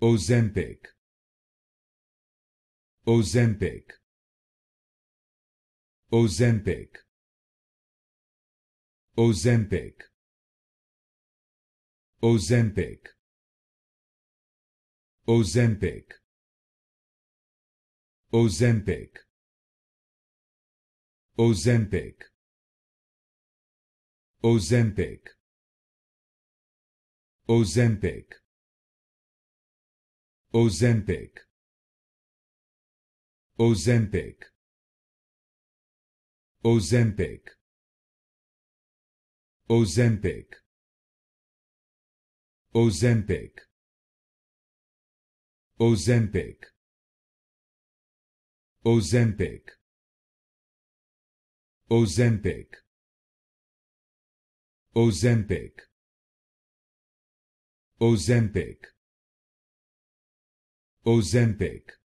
Ozempic Ozempic Ozempic Ozempic Ozempic Ozempic Ozempic Ozempic Ozempic Ozempic Ozempic Ozempic Ozempic Ozempic Ozempic Ozempic Ozempic Ozempic Ozempic Ozempic Ozempic